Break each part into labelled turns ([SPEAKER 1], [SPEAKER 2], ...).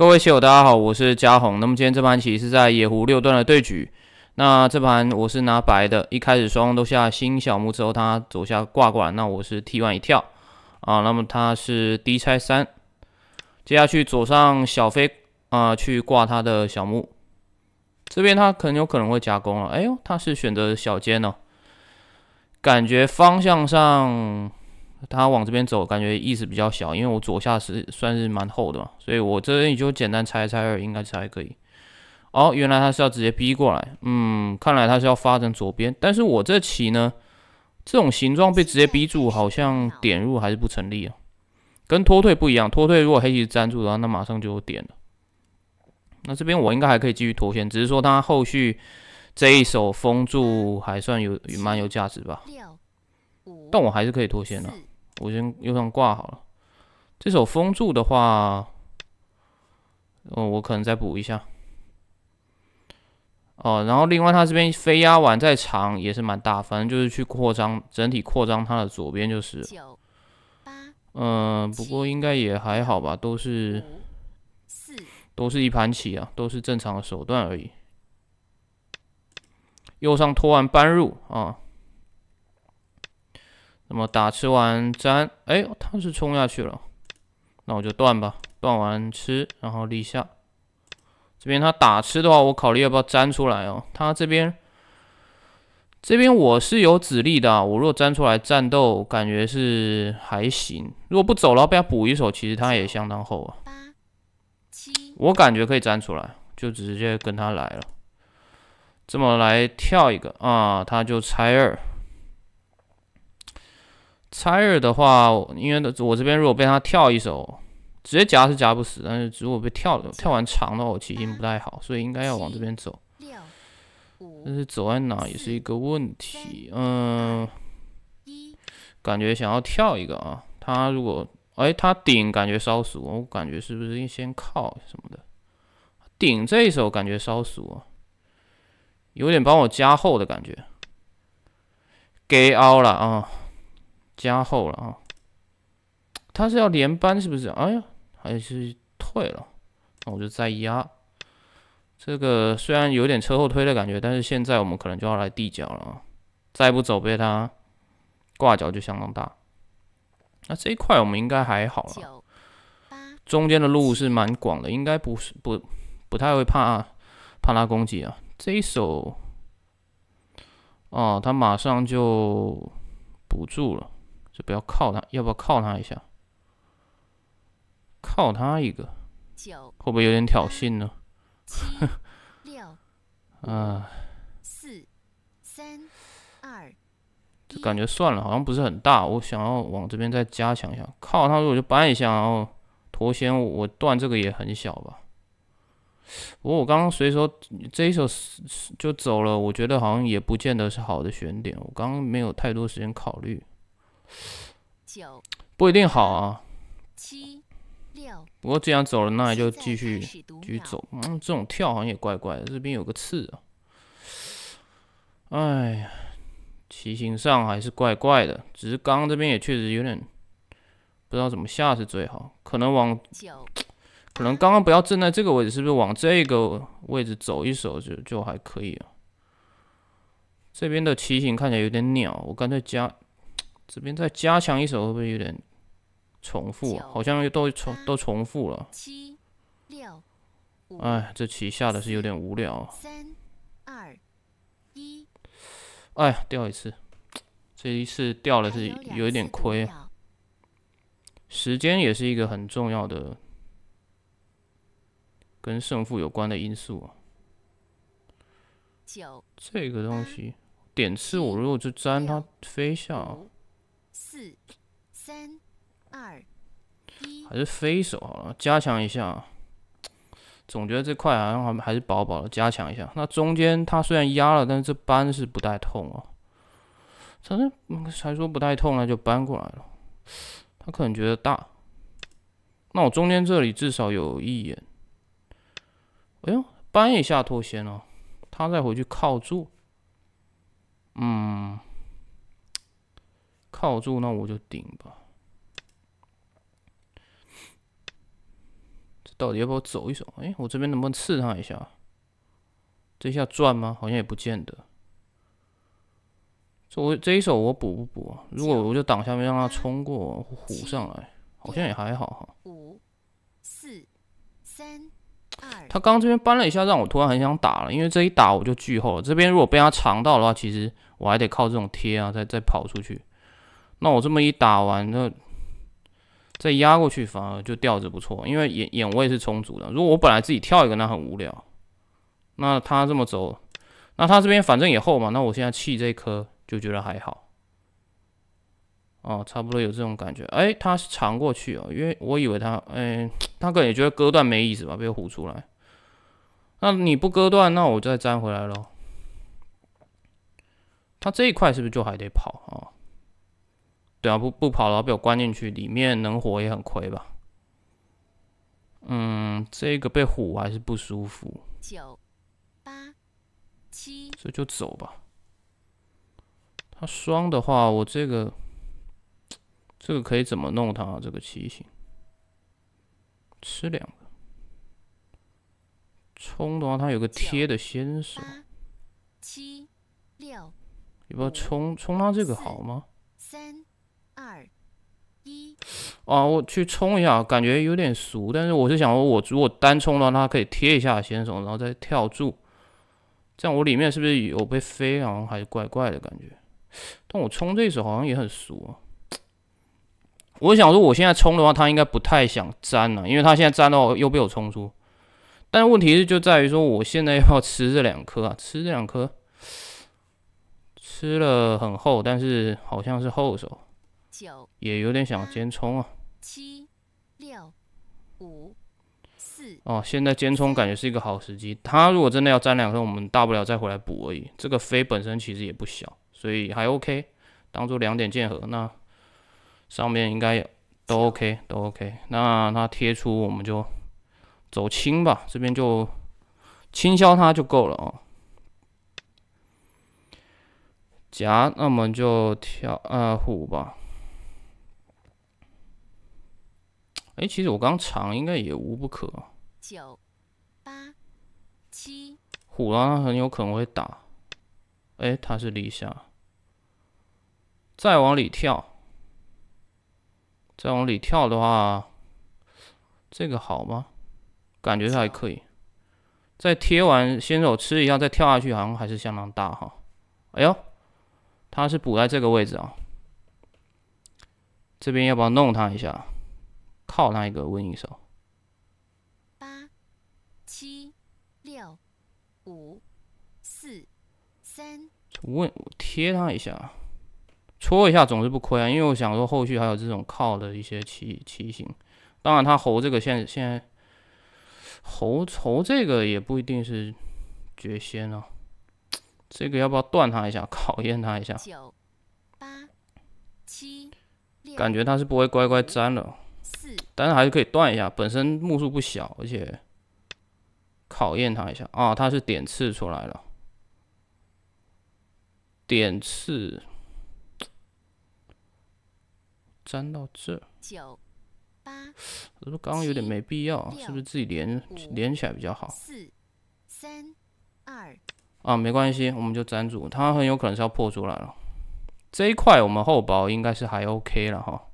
[SPEAKER 1] 各位棋友，大家好，我是嘉宏。那么今天这盘棋是在野狐六段的对局。那这盘我是拿白的，一开始双方都下新小目之后，他走下挂管，那我是踢完一跳啊。那么他是低拆三，接下去左上小飞啊去挂他的小目。这边他可能有可能会夹攻了。哎呦，他是选择小尖哦，感觉方向上。他往这边走，感觉意思比较小，因为我左下是算是蛮厚的嘛，所以我这边也就简单猜一猜二，应该拆还可以。哦，原来他是要直接逼过来，嗯，看来他是要发展左边，但是我这棋呢，这种形状被直接逼住，好像点入还是不成立啊。跟脱退不一样，脱退如果黑棋粘住的话，那马上就有点了。那这边我应该还可以继续脱线，只是说他后续这一手封住，还算有蛮有价值吧。但我还是可以脱线的。我先右上挂好了，这首封住的话，哦，我可能再补一下。哦，然后另外他这边飞压完再长也是蛮大，反正就是去扩张整体扩张它的左边就是。嗯，不过应该也还好吧，都是。四。都是一盘棋啊，都是正常的手段而已。右上拖完搬入啊。那么打吃完粘，哎，他是冲下去了，那我就断吧。断完吃，然后立下。这边他打吃的话，我考虑要不要粘出来哦。他这边，这边我是有子力的啊。我如果粘出来战斗，感觉是还行。如果不走，然后被他补一手，其实他也相当厚啊。八七，我感觉可以粘出来，就直接跟他来了。这么来跳一个啊，他就拆二。拆日的话，因为的我这边如果被他跳一手，直接夹是夹不死，但是如果被跳了，跳完长的话，我骑行不太好，所以应该要往这边走。但是走在哪也是一个问题。嗯，感觉想要跳一个啊，他如果，哎，他顶感觉烧俗，我，感觉是不是先靠什么的？顶这一手感觉烧俗啊，有点帮我加厚的感觉，给凹了啊。加厚了啊！他是要连扳是不是？哎呀，还是退了。那我就再压这个，虽然有点车后推的感觉，但是现在我们可能就要来地角了。啊、再不走，被他挂角就相当大。那这一块我们应该还好了。中间的路是蛮广的，应该不是不不太会怕怕他攻击啊。这一手，哦，他马上就补住了。不要靠他，要不要靠他一下？靠他一个，会不会有点挑衅呢？六，啊，四、三、二，这感觉算了，好像不是很大。我想要往这边再加强一下，靠他，如果就搬一下，然后陀弦我断这个也很小吧。不过我刚刚随手这一手就走了，我觉得好像也不见得是好的选点。我刚刚没有太多时间考虑。不一定好啊。七六，不过既然走了，那也就继续继续走。嗯，这种跳好像也怪怪的。这边有个刺啊。哎呀，骑行上还是怪怪的。只是刚刚这边也确实有点，不知道怎么下是最好。可能往，可能刚刚不要站在这个位置，是不是往这个位置走一手就就还可以啊？这边的骑行看起来有点鸟。我刚才加。这边再加强一首，会不会有点重复啊？好像又都重都重复了。七
[SPEAKER 2] 六，哎，这
[SPEAKER 1] 棋下的是有点无聊。
[SPEAKER 2] 三二一，
[SPEAKER 1] 哎，掉一次，这一次掉了是有一点亏。时间也是一个很重要的跟胜负有关的因素啊。九，这个东西点刺我，如果就粘它飞下。
[SPEAKER 2] 四、三、二、
[SPEAKER 1] 一，还是飞手好了，加强一下。总觉得这块好像还还是薄薄的，加强一下。那中间它虽然压了，但是这扳是不太痛哦。才才说不太痛，那就搬过来了。他可能觉得大。那我中间这里至少有一眼。哎呦，搬一下脱线了，他再回去靠住。嗯。套住，那我就顶吧。这到底要不要走一手？哎，我这边能不能刺他一下？这下赚吗？好像也不见得。这我这一手我补不补？如果我就挡下面让他冲过，虎上来，好像也还好哈。五、
[SPEAKER 2] 四、三、
[SPEAKER 1] 二。他刚这边搬了一下，让我突然很想打了，因为这一打我就巨厚了。这边如果被他藏到的话，其实我还得靠这种贴啊，再再跑出去。那我这么一打完，那再压过去反而就调子不错，因为眼眼位是充足的。如果我本来自己跳一个，那很无聊。那他这么走，那他这边反正也厚嘛，那我现在弃这颗就觉得还好。哦，差不多有这种感觉。哎，他长过去哦，因为我以为他，哎，他可能也觉得割断没意思吧，被我唬出来。那你不割断，那我再粘回来咯。他这一块是不是就还得跑啊？对啊，不不跑，老被我关进去，里面能活也很亏吧？嗯，这个被虎还是不舒服。
[SPEAKER 3] 九八
[SPEAKER 1] 七，这就走吧。他双的话，我这个这个可以怎么弄？他这个七星，吃两个。冲的话，他有个贴的先手。
[SPEAKER 2] 七六，
[SPEAKER 1] 要不要冲冲他这个好吗？三。一啊，我去冲一下，感觉有点熟，但是我是想说，我如果单冲的话，它可以贴一下先手，然后再跳住。这样我里面是不是有被飞？好像还是怪怪的感觉。但我冲这手好像也很熟啊。我想说，我现在冲的话，他应该不太想粘了，因为他现在粘到又被我冲出。但问题是就在于说，我现在要吃这两颗啊，吃这两颗，吃了很厚，但是好像是后手。九也有点想尖冲啊，七六五四哦，现在尖冲感觉是一个好时机。他如果真的要粘两颗，我们大不了再回来补而已。这个飞本身其实也不小，所以还 OK，当做两点剑合。那上面应该都 OK，都 OK。那他贴出我们就走轻吧，这边就轻消它就够了哦。夹，那我们就跳二虎吧。哎，其实我刚尝，应该也无不可。
[SPEAKER 3] 九八七，
[SPEAKER 1] 虎狼很有可能会打。哎，他是立下。再往里跳，再往里跳的话，这个好吗？感觉是还可以。再贴完，先手吃一下，再跳下去，好像还是相当大哈。哎呦，他是补在这个位置啊。这边要不要弄他一下？靠那一个，问一手。
[SPEAKER 2] 八七六五四
[SPEAKER 1] 三。问，贴他一下，戳一下总是不亏啊。因为我想说后续还有这种靠的一些棋棋形。当然他猴这个现现在猴猴这个也不一定是绝仙哦。这个要不要断他一下，考验他一下？九八七，感觉他是不会乖乖粘了。但是还是可以断一下，本身目数不小，而且考验他一下啊！他是点刺出来了，点刺粘到这。
[SPEAKER 2] 九八
[SPEAKER 1] 是不是刚刚有点没必要？是不是自己连连起来比较好？四三二啊，没关系，我们就粘住，它很有可能是要破出来了。这一块我们厚薄应该是还 OK 了哈。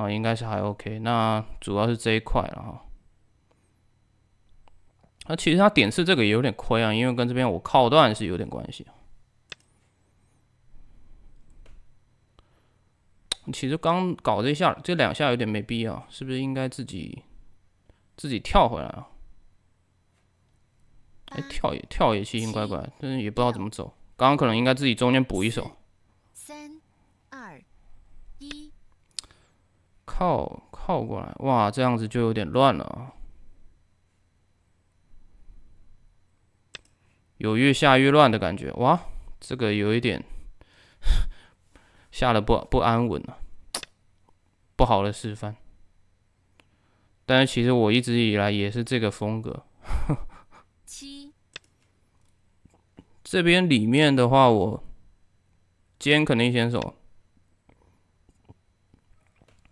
[SPEAKER 1] 啊，应该是还 OK，那主要是这一块了哈。那其实它点次这个也有点亏啊，因为跟这边我靠段是有点关系。其实刚搞这一下，这两下有点没必要，是不是应该自己自己跳回来啊？哎，跳也跳也奇形怪怪，但是也不知道怎么走。刚刚可能应该自己中间补一手。靠靠过来哇，这样子就有点乱了啊，有越下越乱的感觉哇，这个有一点下了不不安稳了，不好的示范。但是其实我一直以来也是这个风格。七，这边里面的话，我肩肯定先手。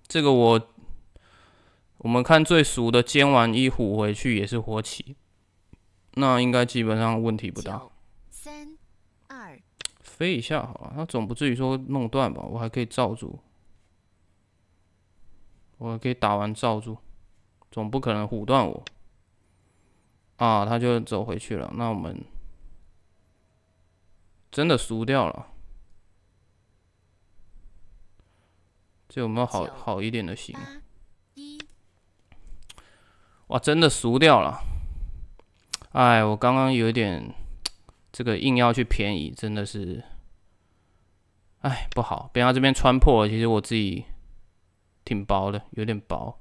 [SPEAKER 1] 这个我，我们看最熟的，煎完一虎回去也是活棋，那应该基本上问题不大。三二，飞一下好了，他总不至于说弄断吧？我还可以罩住，我可以打完罩住，总不可能虎断我。啊，他就走回去了，那我们真的输掉了。这有没有好好一点的型？哇，真的熟掉了！哎，我刚刚有一点这个硬要去便宜，真的是哎不好，别让这边穿破。其实我自己挺薄的，有点薄。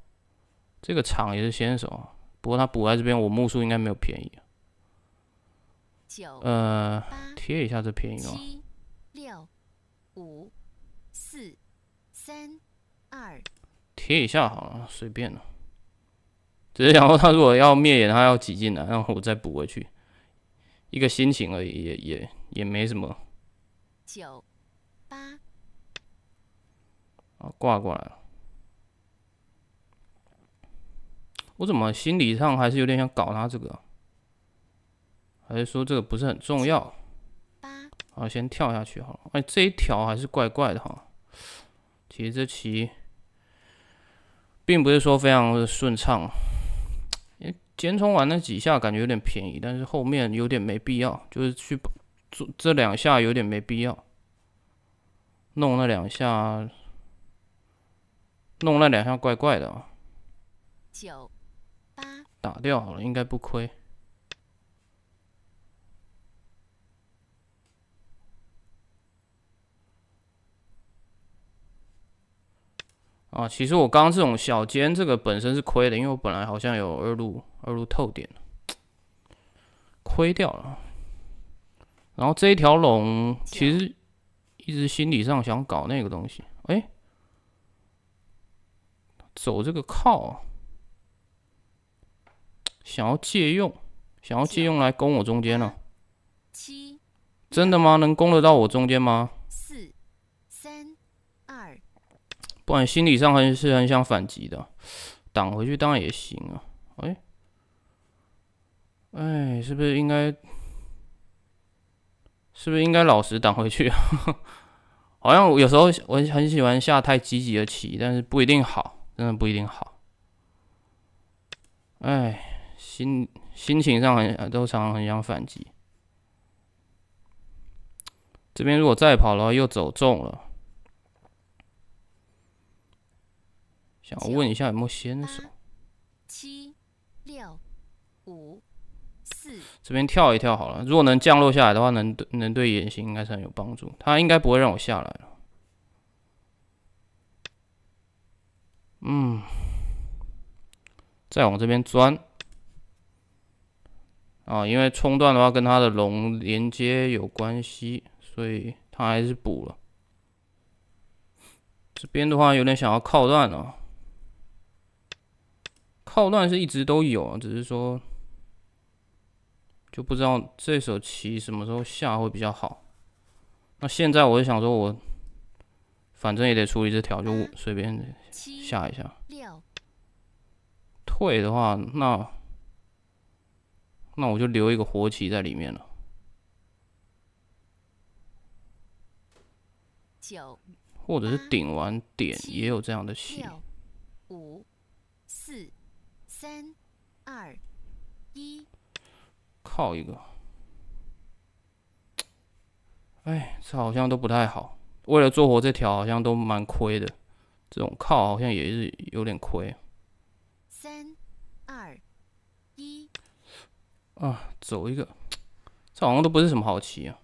[SPEAKER 1] 这个厂也是先手，不过他补在这边，我木数应该没有便宜啊。呃，贴一下这便宜
[SPEAKER 2] 了。三
[SPEAKER 1] 二，贴一下好了，随便了。只是然后他如果要灭眼，他要挤进来，然后我再补回去，一个心情而已，也也也没什么。
[SPEAKER 3] 九八
[SPEAKER 1] 啊，挂过来了。我怎么心理上还是有点想搞他这个？还是说这个不是很重要？八，好，先跳下去好了。哎，这一条还是怪怪的哈。其实这期并不是说非常的顺畅，因为先冲完那几下感觉有点便宜，但是后面有点没必要，就是去做这两下有点没必要，弄那两下，弄那两下怪怪的啊，九八打掉好了，应该不亏。啊，其实我刚刚这种小尖这个本身是亏的，因为我本来好像有二路二路透点，亏掉了。然后这一条龙其实一直心理上想搞那个东西，哎，走这个靠，想要借用，想要借用来攻我中间了。七，真的吗？能攻得到我中间吗？不然心理上还是很想反击的，挡回去当然也行啊。哎，哎，是不是应该？是不是应该老实挡回去？好像有时候我很喜欢下太积极的棋，但是不一定好，真的不一定好。哎，心心情上很都常常很想反击。这边如果再跑的话，又走中了。想问一下有没有先手？
[SPEAKER 2] 七六五
[SPEAKER 1] 四，这边跳一跳好了。如果能降落下来的话，能对能对眼型应该是很有帮助。他应该不会让我下来了。嗯，再往这边钻。啊，因为冲断的话跟他的龙连接有关系，所以他还是补了。这边的话有点想要靠断哦。炮乱是一直都有，只是说就不知道这手棋什么时候下会比较好。那现在我就想说，我反正也得处理这条，就随便下一下。退的话，那那我就留一个活棋在里面了。九，或者是顶完点也有这样的棋。
[SPEAKER 2] 三、二、一，
[SPEAKER 1] 靠一个。哎，这好像都不太好。为了做活这条，好像都蛮亏的。这种靠好像也是有点亏。三、二、一，啊，走一个。这好像都不是什么好棋啊。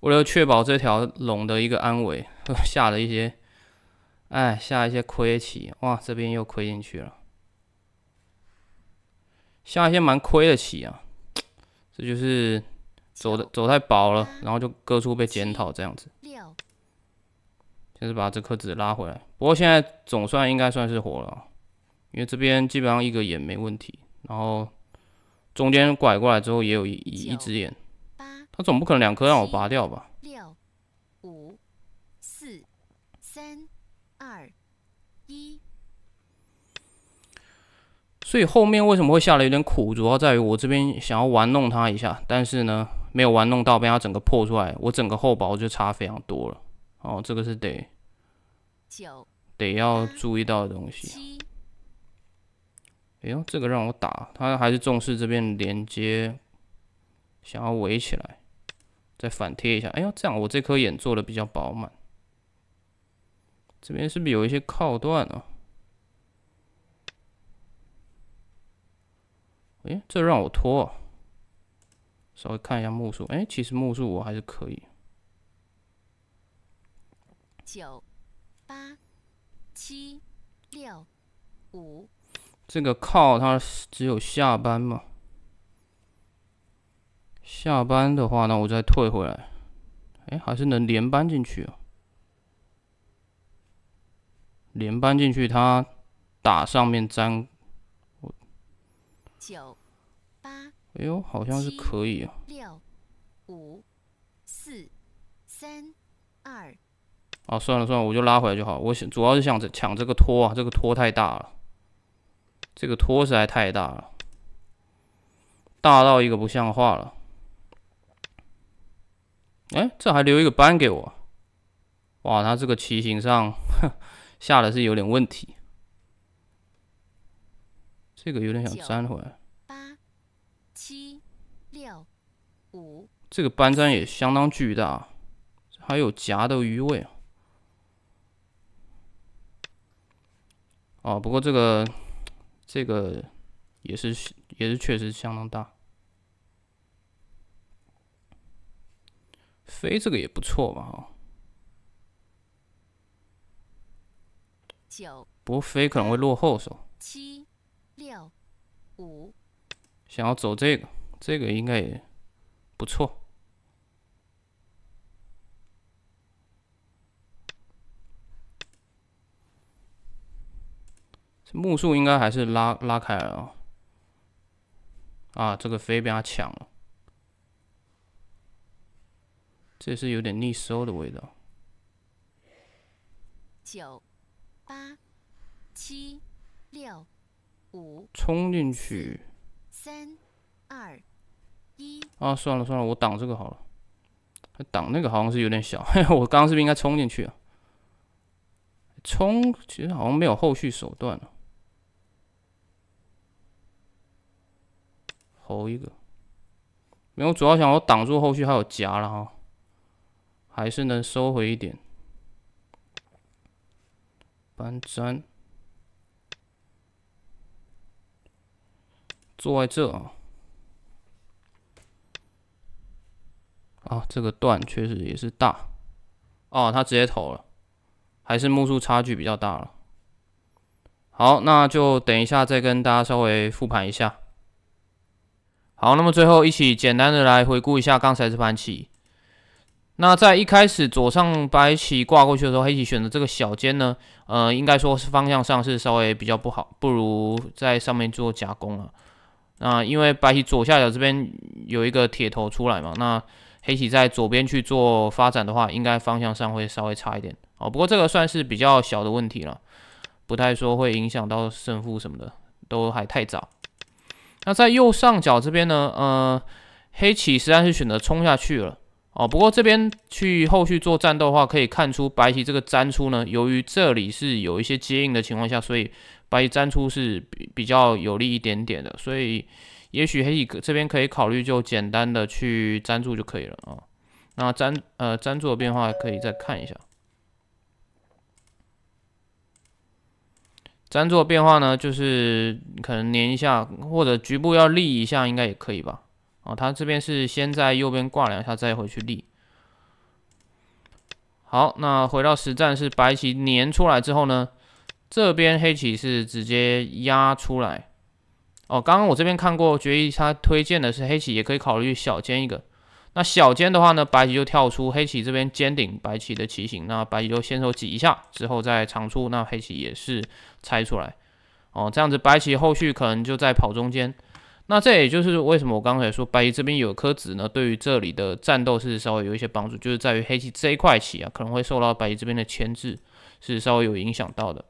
[SPEAKER 1] 为了确保这条龙的一个安危，下 了一些。哎，下一些亏的棋哇，这边又亏进去了。下一些蛮亏的棋啊，这就是走的走太薄了，然后就各处被检讨这样子。六，是把这颗子拉回来。不过现在总算应该算是活了，因为这边基本上一个眼没问题，然后中间拐过来之后也有一一只眼。他总不可能两颗让我拔掉吧？
[SPEAKER 2] 六、五、四、三。
[SPEAKER 1] 所以后面为什么会下来有点苦，主要在于我这边想要玩弄他一下，但是呢，没有玩弄到，被他整个破出来，我整个厚薄就差非常多了。哦，这个是得九得要注意到的东西。哎呦，这个让我打，他还是重视这边连接，想要围起来，再反贴一下。哎呦，这样我这颗眼做的比较饱满。这边是不是有一些靠断啊？哎，这让我拖。稍微看一下目数，哎，其实目数我还是可以。
[SPEAKER 2] 九、八、七、六、五。
[SPEAKER 1] 这个靠它只有下班嘛？下班的话，那我再退回来。哎，还是能连搬进去啊。连搬进去，它打上面粘。九八，哎呦，好像是可以。啊。
[SPEAKER 2] 六五四三二。
[SPEAKER 1] 啊，算了算了，我就拉回来就好。我想主要是想着抢这个拖啊，这个拖太大了，这个拖实在太大了，大到一个不像话了。哎，这还留一个班给我。哇，他这个骑行上。哼。下的是有点问题，这个有点想粘回来。八
[SPEAKER 2] 七六五，
[SPEAKER 1] 这个搬砖也相当巨大，还有夹的余味。哦，不过这个这个也是也是确实相当大。飞这个也不错吧，哈。九，不过飞可能会落后手。七、
[SPEAKER 2] 六、五，
[SPEAKER 1] 想要走这个，这个应该也不错。目数应该还是拉拉开来了。啊，这个飞被他抢了，这是有点逆收的味道。
[SPEAKER 2] 九。八、七、六、
[SPEAKER 1] 五，冲进去！三、二、一啊！算了算了，我挡这个好了。挡那个好像是有点小，我刚刚是不是应该冲进去啊？冲，其实好像没有后续手段了。吼一个！没有，主要想我挡住后续还有夹了哈，还是能收回一点。搬砖，坐在这啊，啊，这个段确实也是大，哦，他直接投了，还是目数差距比较大了。好，那就等一下再跟大家稍微复盘一下。好，那么最后一起简单的来回顾一下刚才这盘棋。那在一开始左上白棋挂过去的时候，黑棋选的这个小尖呢，呃，应该说是方向上是稍微比较不好，不如在上面做夹攻了。那因为白棋左下角这边有一个铁头出来嘛，那黑棋在左边去做发展的话，应该方向上会稍微差一点哦。不过这个算是比较小的问题了，不太说会影响到胜负什么的，都还太早。那在右上角这边呢，呃，黑棋实在是选择冲下去了。哦，不过这边去后续做战斗的话，可以看出白棋这个粘出呢，由于这里是有一些接应的情况下，所以白棋粘出是比比较有利一点点的，所以也许黑棋这边可以考虑就简单的去粘住就可以了啊。那粘呃粘住的变化可以再看一下，粘住的变化呢，就是可能粘一下或者局部要立一下，应该也可以吧。哦，他这边是先在右边挂两下再回去立。好，那回到实战是白棋粘出来之后呢，这边黑棋是直接压出来。哦，刚刚我这边看过，决议他推荐的是黑棋也可以考虑小尖一个。那小尖的话呢，白棋就跳出，黑棋这边尖顶白棋的棋形，那白棋就先手挤一下，之后再长出，那黑棋也是拆出来。哦，这样子白棋后续可能就在跑中间。那这也就是为什么我刚才说白棋这边有颗子呢？对于这里的战斗是稍微有一些帮助，就是在于黑棋这一块棋啊，可能会受到白棋这边的牵制，是稍微有影响到的。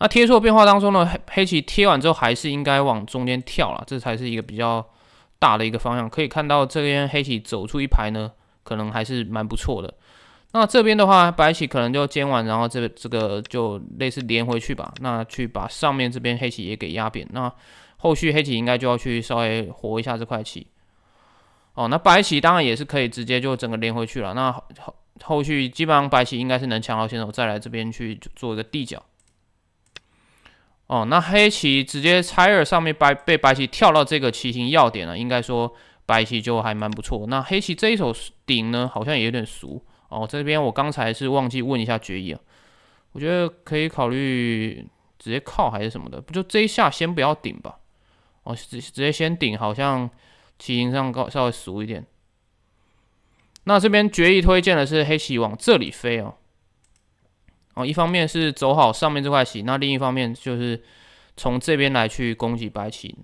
[SPEAKER 1] 那贴错变化当中呢，黑黑棋贴完之后，还是应该往中间跳了，这才是一个比较大的一个方向。可以看到这边黑棋走出一排呢，可能还是蛮不错的。那这边的话，白棋可能就尖完，然后这个这个就类似连回去吧，那去把上面这边黑棋也给压扁。那后续黑棋应该就要去稍微活一下这块棋，哦，那白棋当然也是可以直接就整个连回去了。那后后续基本上白棋应该是能抢到先手，再来这边去做一个地角。哦，那黑棋直接拆二上面白被白棋跳到这个棋形要点了，应该说白棋就还蛮不错。那黑棋这一手顶呢，好像也有点俗。哦，这边我刚才是忘记问一下决议啊，我觉得可以考虑直接靠还是什么的，不就这一下先不要顶吧。哦，直直接先顶，好像棋形上高稍微熟一点。那这边决议推荐的是黑棋往这里飞哦，哦，一方面是走好上面这块棋，那另一方面就是从这边来去攻击白棋。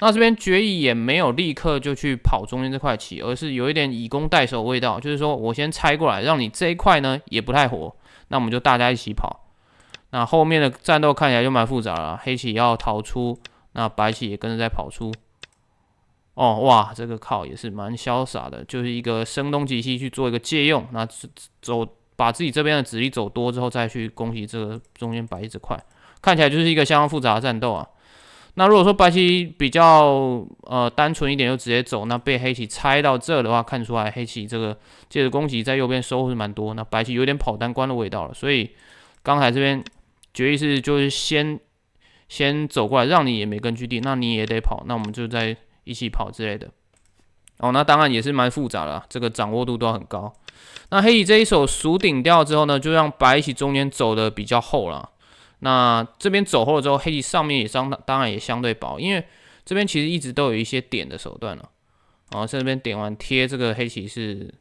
[SPEAKER 1] 那这边决议也没有立刻就去跑中间这块棋，而是有一点以攻代守味道，就是说我先拆过来，让你这一块呢也不太活，那我们就大家一起跑。那后面的战斗看起来就蛮复杂了，黑棋要逃出。那白棋也跟着在跑出，哦哇，这个靠也是蛮潇洒的，就是一个声东击西去做一个借用，那走，把自己这边的子力走多之后再去攻击这个中间白子块，看起来就是一个相当复杂的战斗啊。那如果说白棋比较呃单纯一点，就直接走，那被黑棋拆到这的话，看出来黑棋这个借着攻击在右边收获是蛮多，那白棋有点跑单关的味道了。所以刚才这边决议是就是先。先走过来，让你也没根据地，那你也得跑，那我们就在一起跑之类的。哦，那当然也是蛮复杂的，这个掌握度都很高。那黑棋这一手数顶掉之后呢，就让白棋中间走的比较厚了。那这边走厚了之后，黑棋上面也相当然也相对薄，因为这边其实一直都有一些点的手段了。啊，后这边点完贴这个黑棋是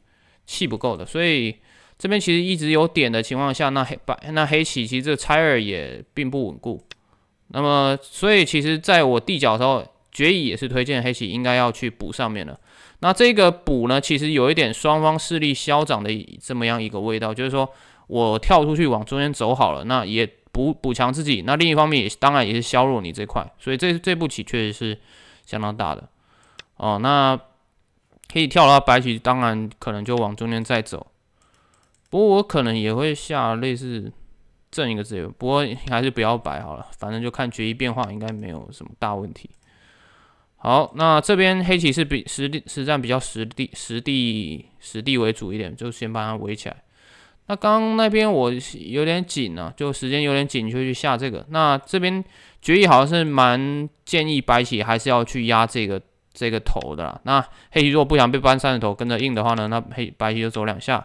[SPEAKER 1] 气不够的，所以这边其实一直有点的情况下，那黑白那黑棋其实这个拆二也并不稳固。那么，所以其实在我地角的时候，决议也是推荐黑棋应该要去补上面的。那这个补呢，其实有一点双方势力消长的这么样一个味道，就是说我跳出去往中间走好了，那也补补强自己。那另一方面，也当然也是削弱你这块。所以这这步棋确实是相当大的哦。那黑棋跳了，白棋当然可能就往中间再走。不过我可能也会下类似。正一个自由，不过还是不要摆好了，反正就看决议变化，应该没有什么大问题。好，那这边黑棋是比实地实战比较实地实地实地为主一点，就先把它围起来。那刚刚那边我有点紧啊，就时间有点紧，就去下这个。那这边决议好像是蛮建议白棋还是要去压这个这个头的啦。那黑棋如果不想被搬三的头跟着硬的话呢，那黑白棋就走两下。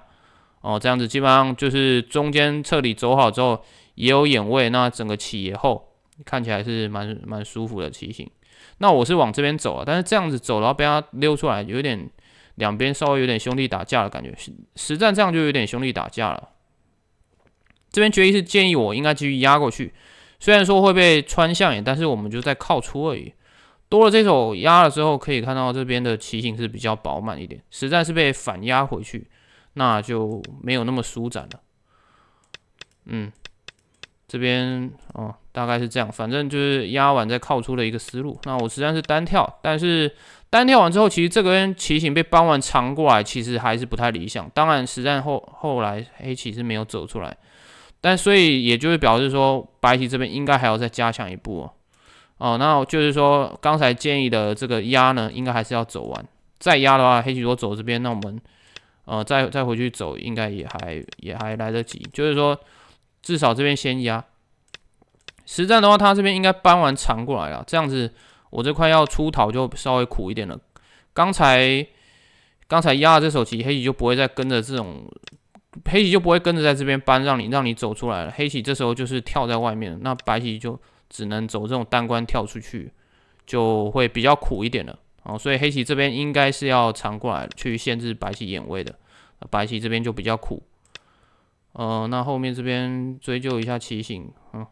[SPEAKER 1] 哦，这样子基本上就是中间彻底走好之后也有眼位，那整个起也厚，看起来是蛮蛮舒服的骑行。那我是往这边走啊，但是这样子走然后被他溜出来，有点两边稍微有点兄弟打架的感觉。实战这样就有点兄弟打架了。这边决议是建议我应该继续压过去，虽然说会被穿象眼，但是我们就在靠出而已。多了这手压了之后，可以看到这边的骑行是比较饱满一点，实战是被反压回去。那就没有那么舒展了，嗯，这边哦，大概是这样，反正就是压完再靠出的一个思路。那我实际上是单跳，但是单跳完之后，其实这个棋形被搬完长过来，其实还是不太理想。当然实战后后来黑棋是没有走出来，但所以也就是表示说，白棋这边应该还要再加强一步哦。哦，那就是说刚才建议的这个压呢，应该还是要走完。再压的话，黑棋如果走这边，那我们。呃，再再回去走，应该也还也还来得及。就是说，至少这边先压。实战的话，他这边应该搬完长过来了，这样子我这块要出逃就稍微苦一点了。刚才刚才压了这手棋，黑棋就不会再跟着这种，黑棋就不会跟着在这边搬，让你让你走出来了。黑棋这时候就是跳在外面，那白棋就只能走这种单关跳出去，就会比较苦一点了。哦，所以黑棋这边应该是要长过来，去限制白棋眼位的。白棋这边就比较苦。嗯，那后面这边追究一下棋形啊。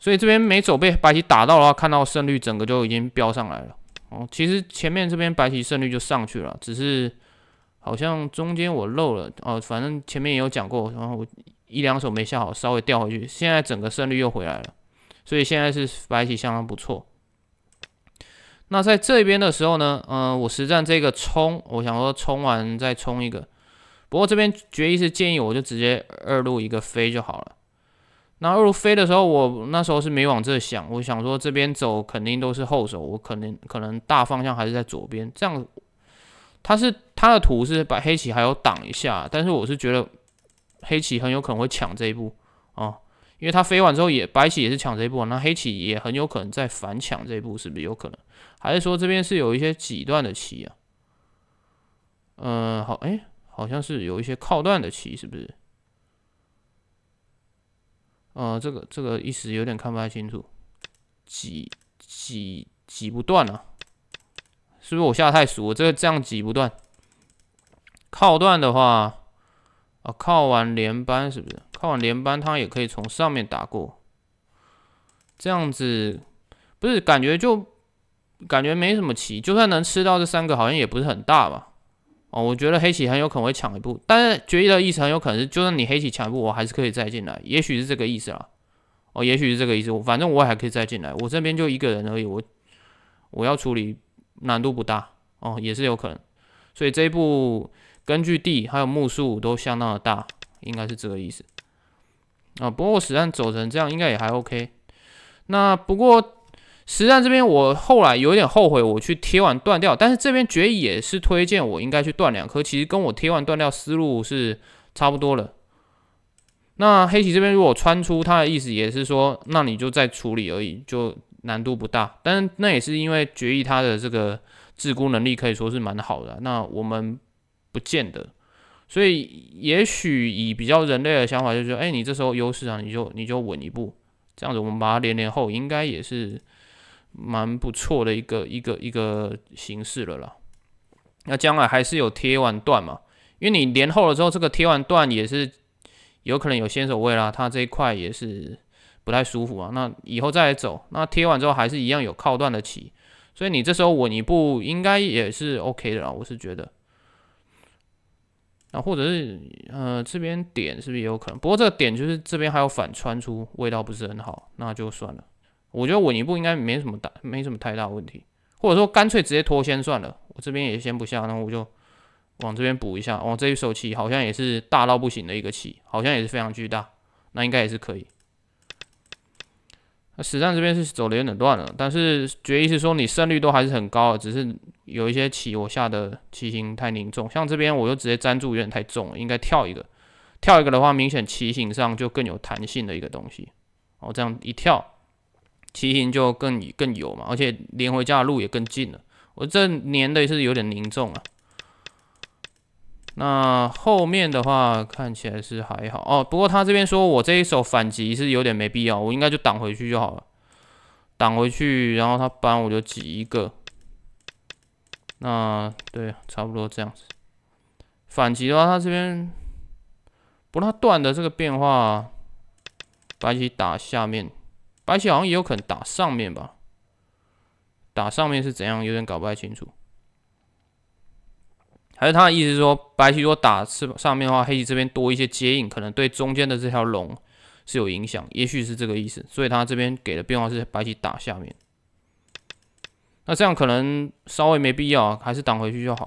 [SPEAKER 1] 所以这边没走被白棋打到的话，看到胜率整个就已经飙上来了。哦，其实前面这边白棋胜率就上去了，只是好像中间我漏了。哦，反正前面也有讲过，然后一两手没下好，稍微掉回去，现在整个胜率又回来了。所以现在是白棋相当不错。那在这边的时候呢，嗯，我实战这个冲，我想说冲完再冲一个，不过这边决议是建议我就直接二路一个飞就好了。那二路飞的时候，我那时候是没往这想，我想说这边走肯定都是后手，我肯定可能大方向还是在左边。这样，他是他的图是把黑棋还有挡一下，但是我是觉得黑棋很有可能会抢这一步啊。因为他飞完之后也白棋也是抢这一步，那黑棋也很有可能在反抢这一步，是不是有可能？还是说这边是有一些挤断的棋啊？嗯，好，哎，好像是有一些靠断的棋，是不是？啊，这个这个意思有点看不太清楚，挤挤挤不断啊，是不是我下的太熟？我这个这样挤不断，靠断的话，啊，靠完连扳是不是？看完连扳，他也可以从上面打过，这样子不是感觉就感觉没什么棋。就算能吃到这三个，好像也不是很大吧？哦，我觉得黑棋很有可能会抢一步，但是决议的思层有可能是，就算你黑棋抢一步，我还是可以再进来，也许是这个意思啦。哦，也许是这个意思，反正我还可以再进来。我这边就一个人而已，我我要处理难度不大哦，也是有可能。所以这一步根据地还有目数都相当的大，应该是这个意思。啊，不过实战走成这样应该也还 OK。那不过实战这边我后来有点后悔，我去贴完断掉。但是这边决议也是推荐我应该去断两颗，其实跟我贴完断掉思路是差不多的。那黑棋这边如果穿出，他的意思也是说，那你就再处理而已，就难度不大。但是那也是因为决议他的这个自估能力可以说是蛮好的。那我们不见得。所以，也许以比较人类的想法，就是说，哎，你这时候优势啊，你就你就稳一步，这样子，我们把它连连后应该也是蛮不错的一个一个一个形式了啦。那将来还是有贴完段嘛，因为你连后了之后，这个贴完段也是有可能有先手位啦，它这一块也是不太舒服啊。那以后再来走，那贴完之后还是一样有靠段的棋，所以你这时候稳一步应该也是 OK 的啦，我是觉得。那或者是呃这边点是不是也有可能？不过这个点就是这边还有反穿出，味道不是很好，那就算了。我觉得稳一步应该没什么大，没什么太大问题。或者说干脆直接脱先算了，我这边也先不下，那我就往这边补一下。哦，这一手棋好像也是大到不行的一个棋，好像也是非常巨大，那应该也是可以。实战这边是走的有点乱了，但是决议是说你胜率都还是很高，只是有一些棋我下的棋形太凝重，像这边我就直接粘住有点太重，了，应该跳一个，跳一个的话明显棋形上就更有弹性的一个东西。哦，这样一跳，棋形就更更有嘛，而且连回家的路也更近了。我这粘的是有点凝重啊。那后面的话看起来是还好哦，不过他这边说我这一手反击是有点没必要，我应该就挡回去就好了，挡回去，然后他搬我就挤一个。那对，差不多这样子。反击的话，他这边，不过他断的这个变化，白棋打下面，白棋好像也有可能打上面吧？打上面是怎样？有点搞不太清楚。还是他的意思是说，白棋如果打吃上面的话，黑棋这边多一些接应，可能对中间的这条龙是有影响，也许是这个意思。所以他这边给的变化是白棋打下面，那这样可能稍微没必要，还是挡回去就好。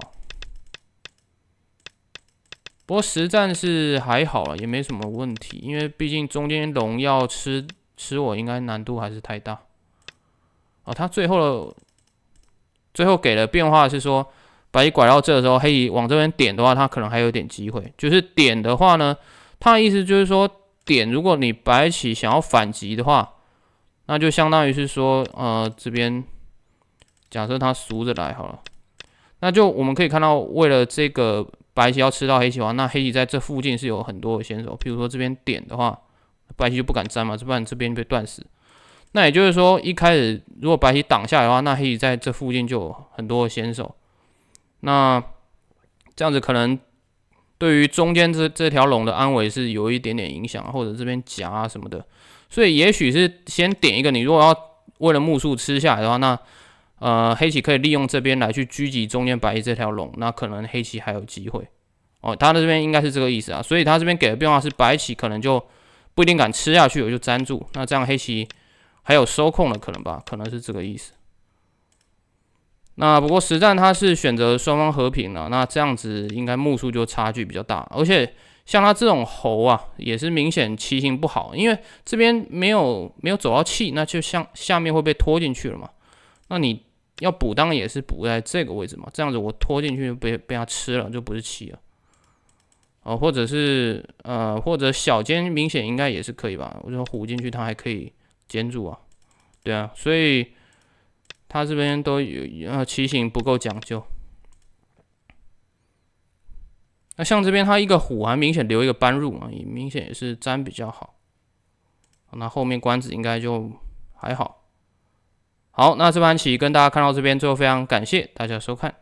[SPEAKER 1] 不过实战是还好，也没什么问题，因为毕竟中间龙要吃吃我，应该难度还是太大。哦，他最后最后给的变化是说。白棋拐到这的时候，黑棋往这边点的话，它可能还有点机会。就是点的话呢，它的意思就是说，点。如果你白棋想要反击的话，那就相当于是说，呃，这边假设它熟着来好了，那就我们可以看到，为了这个白棋要吃到黑棋王，那黑棋在这附近是有很多的先手。比如说这边点的话，白棋就不敢粘嘛，这不然这边被断死。那也就是说，一开始如果白棋挡下来的话，那黑棋在这附近就有很多的先手。那这样子可能对于中间这这条龙的安危是有一点点影响，或者这边夹啊什么的，所以也许是先点一个。你如果要为了木数吃下来的话，那呃黑棋可以利用这边来去狙击中间白棋这条龙，那可能黑棋还有机会哦。他的这边应该是这个意思啊，所以他这边给的变化是白棋可能就不一定敢吃下去，我就粘住。那这样黑棋还有收控的可能吧？可能是这个意思。那不过实战他是选择双方和平了，那这样子应该目数就差距比较大，而且像他这种猴啊，也是明显棋行不好，因为这边没有没有走到气，那就像下面会被拖进去了嘛，那你要补当然也是补在这个位置嘛，这样子我拖进去被被他吃了就不是气了，哦，或者是呃或者小尖明显应该也是可以吧，我就虎进去他还可以尖住啊，对啊，所以。他这边都有，呃，棋形不够讲究。那像这边，他一个虎还明显留一个搬入啊，也明显也是粘比较好。那后面官子应该就还好。好，那这盘棋跟大家看到这边，最后非常感谢大家收看。